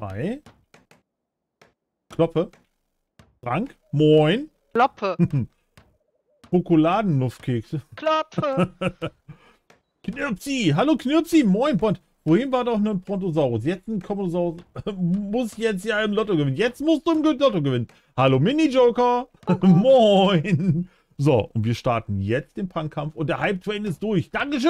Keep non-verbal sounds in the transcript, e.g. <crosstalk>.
Hi. Kloppe. Frank. Moin. Kloppe. <laughs> Schokoladenluffkekse. Kloppe. <laughs> Knirpsi. Hallo Knirpsi. Moin, Pont. Wohin war doch ein Brontosaurus? Jetzt ein Kommosaurus. <laughs> muss jetzt ja im Lotto gewinnen. Jetzt musst du im Lotto gewinnen. Hallo Mini-Joker. Oh Moin. So, und wir starten jetzt den Punkkampf. Und der Hype-Train ist durch. Dankeschön.